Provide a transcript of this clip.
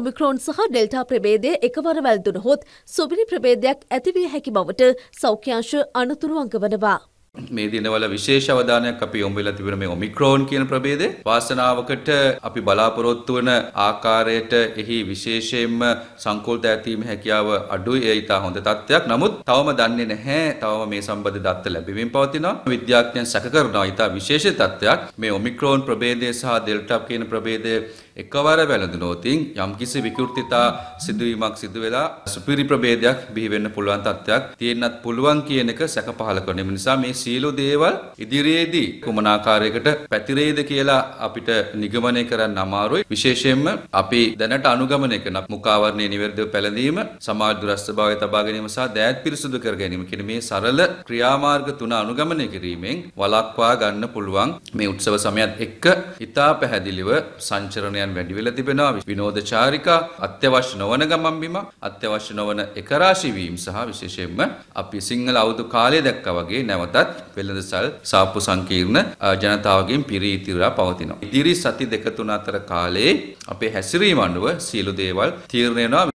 Omicron සහ delta ප්‍රබේදය එකවර වැල්දුනහොත් සුබිනි ප්‍රබේදයක් ඇතිවිය හැකි බවට සෞඛ්‍යංශ අනතුරු අංගවනවා. මේ දිනවල විශේෂ අවධානයක් අපි යොමු වෙලා තිබෙන මේ ඔමික්‍රෝන් කියන ප්‍රභේදය වාසනාවකට අපි බලාපොරොත්තු වන ආකාරයට එහි විශේෂයෙන්ම සංකෝල්ත ඇතීම හැකියාව අඩුයි ඒ ඉතා හොඳ තත්ත්වයක්. නමුත් තවම දන්නේ නැහැ තවම මේ සම්බන්ධ දත්ත ලැබෙමින් පවතිනවා. විද්‍යාඥයන් සැක කරනවා ඉතා විශේෂ තත්ත්වයක් මේ ඔමික්‍රෝන් ප්‍රභේදය සහ ඩෙල්ටා කියන ප්‍රභේදය එකවර වැළඳුනොතින් යම්කිසි විකෘතිතා සිදුවීමක් සිදු වෙලා සුපිරි ප්‍රභේදයක් බිහි වෙන්න පුළුවන් තත්ත්වයක් තියෙන්නත් පුළුවන් කියන එක සැක පහළ කරන නිසා මේ සියලු දේවල් ඉදිරියේදී කුමනාකාරයකට පැතිරේද කියලා අපිට නිගමනය කරන්න අමාරුයි. විශේෂයෙන්ම අපි දැනට අනුගමනය කරන මුඛාවරණය නිවැරදිව පැළඳීම, සමාජ දුරස්ථභාවය තබා ගැනීම සහ දෑත් පිරිසුදු කර ගැනීම කියන මේ සරල ක්‍රියාමාර්ග තුන අනුගමනය කිරීමෙන් වළක්වා ගන්න පුළුවන් මේ උත්සව සමයත් එක්ක ඉතා පැහැදිලිව සංචරණයන් වැඩි වෙලා තිබෙනවා. විනෝද චාරිකා අත්‍යවශ්‍ය නොවන ගමන් බිම අත්‍යවශ්‍ය නොවන එකරාශී වීම සහ විශේෂයෙන්ම අපි සිංහල අවුරුදු කාලය දැක්කා වගේ නැවතත් වෙළඳසල් සාප්පු සංකීර්ණ ජනතාවගෙන් පිරී ඉතිරලා පවතිනවා. ඉදිරි සති දෙක තුන අතර කාලේ අපේ හැසිරීම අනුව සියලු දේවල් තීරණය වෙනවා